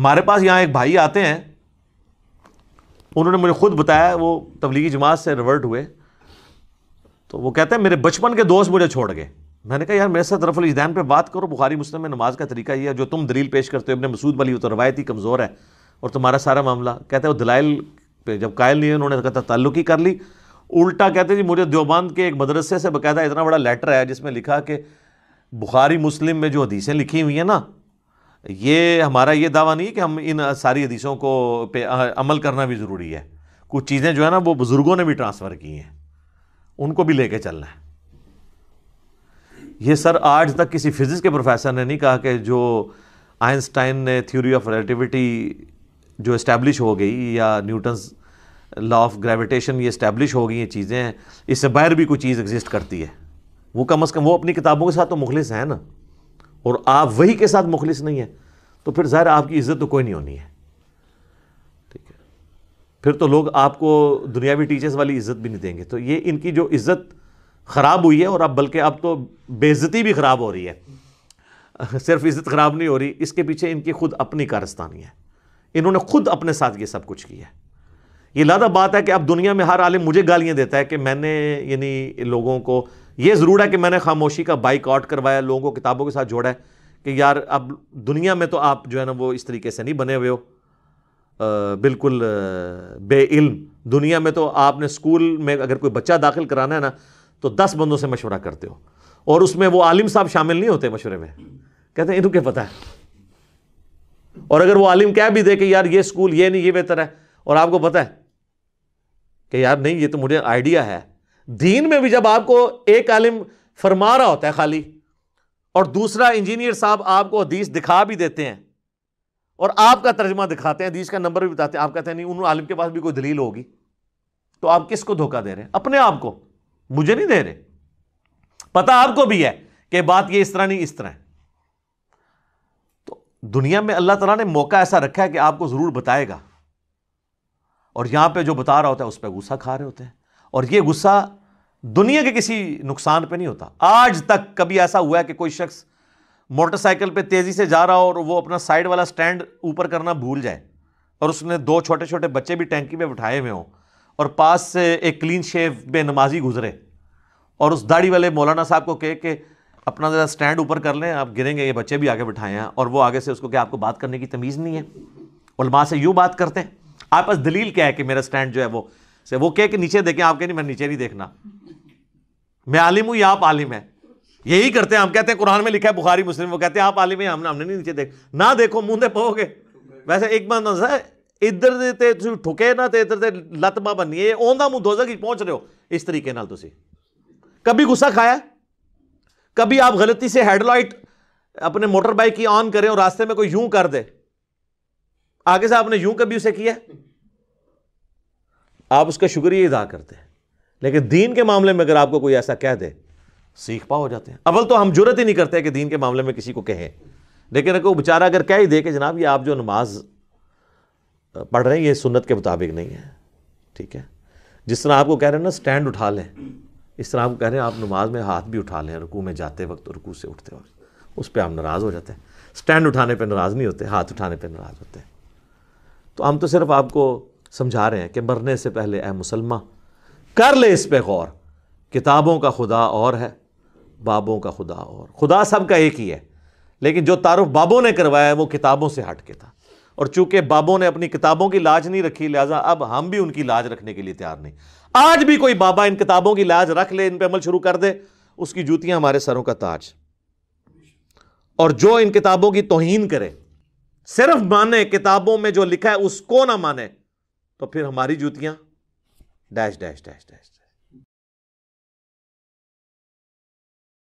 हमारे पास यहाँ एक भाई आते हैं उन्होंने मुझे खुद बताया वो तबलीगी जमात से रिवर्ट हुए तो वो कहते हैं मेरे बचपन के दोस्त मुझे छोड़ गए मैंने कहा यार मेरे साथ रफल इजदैन पर बात करो बुखारी मुस्लिम में नमाज का तरीका ये है जो तुम दलील पेश करते हो अपने मसूद वाली तो रवायती ही कमज़ोर है और तुम्हारा सारा मामला कहते हैं वो दलाइल पे जब कायल नहीं है उन्होंने कहता ताल्लुक ही कर ली उल्टा कहते जी मुझे देवबंद के एक मदरसे से बकायदा इतना बड़ा लेटर आया जिसमें लिखा कि बुखारी मुस्लिम में जो हदीसें लिखी हुई हैं ना ये हमारा ये दावा नहीं है कि हम इन सारी हदीसों को पे अमल करना भी ज़रूरी है कुछ चीज़ें जो है ना वो बुज़ुर्गों ने भी ट्रांसफ़र की हैं उनको भी लेके चलना है ये सर आज तक किसी फिज़िक्स के प्रोफेसर ने नहीं कहा कि जो आइंस्टाइन ने थ्योरी ऑफ रिलेटिविटी जो इस्टेब्लिश हो गई या न्यूटन लॉ ऑफ ग्रेविटेशन ये इस्टेब्लिश हो गई ये चीज़ें इससे बाहर भी कोई चीज़ एग्जिस्ट करती है वो कम अज़ कम वो अपनी किताबों के साथ तो मुखलिस हैं ना और आप वही के साथ मुखलिस नहीं है तो फिर ज़ाहिर आपकी इज्जत तो कोई नहीं होनी है ठीक है फिर तो लोग आपको दुनियावी टीचर्स वाली इज्जत भी नहीं देंगे तो ये इनकी जो इज्जत ख़राब हुई है और अब बल्कि अब तो बेज़ती भी ख़राब हो रही है सिर्फ इज्जत ख़राब नहीं हो रही इसके पीछे इनकी खुद अपनी कारस्तानी है इन्होंने खुद अपने साथ ये सब कुछ किया है ये लादा बात है कि अब दुनिया में हर आलिम मुझे गालियाँ देता है कि मैंने यानी लोगों को ये ज़रूर है कि मैंने खामोशी का बाइक आउट करवाया लोगों को किताबों के साथ जोड़ा है कि यार अब दुनिया में तो आप जो है ना वो इस तरीके से नहीं बने हुए हो आ, बिल्कुल बे इल्म दुनिया में तो आपने स्कूल में अगर कोई बच्चा दाखिल कराना है ना तो दस बंदों से मशवरा करते हो और उसमें वो आलिम साहब शामिल नहीं होते मशवरे में कहते हैं इनको क्या पता है और अगर वो आलिम कह भी दे कि यार ये स्कूल ये नहीं ये बेहतर है और आपको पता है कि यार नहीं ये तो मुझे आइडिया है दीन में भी जब आपको एक आलिम फरमा रहा होता है खाली और दूसरा इंजीनियर साहब आपको हदीस दिखा भी देते हैं और आपका तर्जमा दिखाते हैं हदीस का नंबर भी बताते हैं आप कहते हैं नहीं उन आलिम के पास भी कोई दलील होगी तो आप किसको धोखा दे रहे हैं अपने आप को मुझे नहीं दे रहे पता आपको भी है कि बात ये इस तरह नहीं इस तरह है तो दुनिया में अल्लाह तला ने मौका ऐसा रखा है कि आपको ज़रूर बताएगा और यहाँ पे जो बता रहा होता है उस पर गुस्सा खा रहे होते हैं और ये गुस्सा दुनिया के किसी नुकसान पे नहीं होता आज तक कभी ऐसा हुआ है कि कोई शख्स मोटरसाइकिल पे तेज़ी से जा रहा हो और वो अपना साइड वाला स्टैंड ऊपर करना भूल जाए और उसने दो छोटे छोटे बच्चे भी टैंकी में बिठाए हुए हों और पास से एक क्लीन शेव बेनमाजी गुजरे और उस दाढ़ी वाले मौलाना साहब को कहे कि अपना ज़रा स्टैंड ऊपर कर लें आप गिरेंगे ये बच्चे भी आगे बैठाए हैं और वो आगे से उसको क्या आपको बात करने की तमीज़ नहीं है माँ से यूँ बात करते हैं आपके पास दलील क्या है कि मेरा स्टैंड जो है वो से वो कह के नीचे देखें आप नहीं मैं नीचे नहीं देखना मैं आलिम हूँ या आप आलिम है यही करते हैं हम कहते हैं कुरान में लिखा है बुखारी मुस्लिम वो कहते हैं आप आलिम है हमने हमने नहीं नीचे देख ना देखो मुंह पोगे वैसे एक बार सर इधर देते ठुके ना तो इधर ਇੱਧਰ लत मा ਮਾ ਬੰਨੀਏ ਉਹਦਾ ਮੂੰਹ ਦੋਜ਼ਖ ਵਿੱਚ ਪਹੁੰਚ ਰਹੇ ਹੋ ਇਸ ਤਰੀਕੇ कभी गुस्सा खाया कभी आप गलती से हेडलाइट अपने मोटर बाइक की ऑन करें और रास्ते में कोई यूं कर दे आगे से आपने यूं कभी उसे किया आप उसका शुक्रिया अदा करते हैं लेकिन दीन के मामले में अगर आपको कोई ऐसा कह दे सीख पा हो जाते हैं अवल तो हम जरूरत ही नहीं करते कि दीन के मामले में किसी को कहें लेकिन अगर बेचारा अगर कह ही दे कि जनाब ये आप जो नमाज पढ़ रहे हैं ये सुन्नत के मुताबिक नहीं है ठीक है जिस तरह आपको कह रहे हैं ना स्टैंड उठा लें इस तरह आप कह रहे हैं आप नमाज में हाथ भी उठा लें रुकू में जाते वक्त रुकू से उठते वक्त उस पर आप नाराज़ हो जाते हैं स्टैंड उठाने पर नाराज़ नहीं होते हाथ उठाने पर नाराज़ होते हैं तो हम तो सिर्फ आपको समझा रहे हैं कि मरने से पहले ए मुसलमा कर ले इस पर गौर किताबों का खुदा और है बाबों का खुदा और खुदा सब का एक ही है लेकिन जो तारुफ बाबों ने करवाया है वो किताबों से हट के था और चूंकि बाबों ने अपनी किताबों की लाज नहीं रखी लिहाजा अब हम भी उनकी लाज रखने के लिए तैयार नहीं आज भी कोई बाबा इन किताबों की लाज रख ले इन पर अमल शुरू कर दे उसकी जूतियां हमारे सरों का ताज और जो इन किताबों की तोहन करे सिर्फ माने किताबों में जो लिखा है उसको ना माने तो फिर हमारी जूतियां डैश डैश डैश डैश